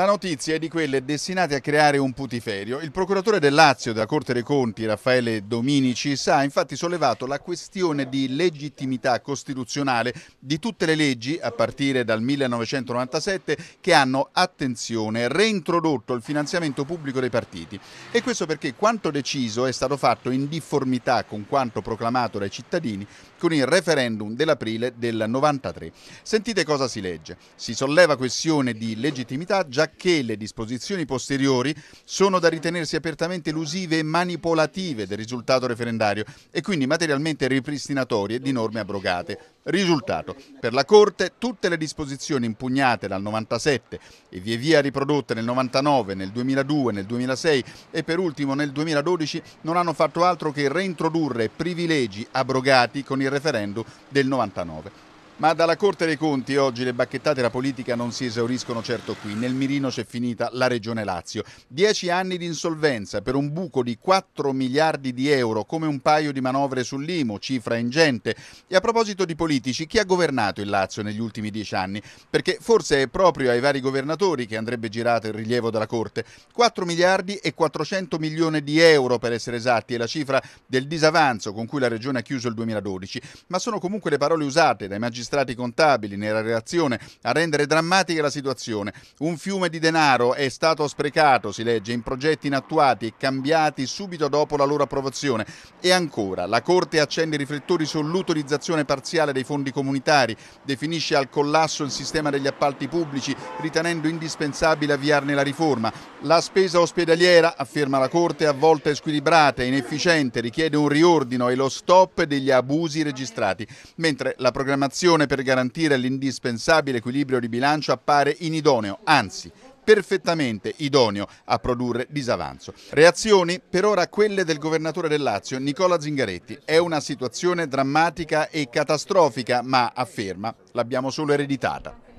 La notizia è di quelle destinate a creare un putiferio. Il procuratore del Lazio della Corte dei Conti, Raffaele Dominicis, ha infatti sollevato la questione di legittimità costituzionale di tutte le leggi, a partire dal 1997, che hanno, attenzione, reintrodotto il finanziamento pubblico dei partiti. E questo perché quanto deciso è stato fatto in difformità con quanto proclamato dai cittadini con il referendum dell'aprile del 93. Sentite cosa si legge. Si solleva questione di legittimità già che le disposizioni posteriori sono da ritenersi apertamente elusive e manipolative del risultato referendario e quindi materialmente ripristinatorie di norme abrogate. Risultato, per la Corte tutte le disposizioni impugnate dal 97 e via via riprodotte nel 99, nel 2002, nel 2006 e per ultimo nel 2012 non hanno fatto altro che reintrodurre privilegi abrogati con il referendum del 99. Ma dalla Corte dei Conti oggi le bacchettate della politica non si esauriscono certo qui. Nel mirino c'è finita la Regione Lazio. Dieci anni di insolvenza per un buco di 4 miliardi di euro, come un paio di manovre sull'IMO, cifra ingente. E a proposito di politici, chi ha governato il Lazio negli ultimi dieci anni? Perché forse è proprio ai vari governatori che andrebbe girato il rilievo della Corte. 4 miliardi e 400 milioni di euro per essere esatti è la cifra del disavanzo con cui la Regione ha chiuso il 2012. Ma sono comunque le parole usate dai magistrati magistrati contabili nella relazione a rendere drammatica la situazione. Un fiume di denaro è stato sprecato, si legge, in progetti inattuati e cambiati subito dopo la loro approvazione. E ancora, la Corte accende i riflettori sull'utilizzazione parziale dei fondi comunitari, definisce al collasso il sistema degli appalti pubblici, ritenendo indispensabile avviarne la riforma. La spesa ospedaliera, afferma la Corte, a volte è squilibrata, inefficiente, richiede un riordino e lo stop degli abusi registrati, mentre la programmazione L'azione per garantire l'indispensabile equilibrio di bilancio appare inidoneo, anzi perfettamente idoneo a produrre disavanzo. Reazioni per ora quelle del governatore del Lazio Nicola Zingaretti. È una situazione drammatica e catastrofica, ma afferma l'abbiamo solo ereditata.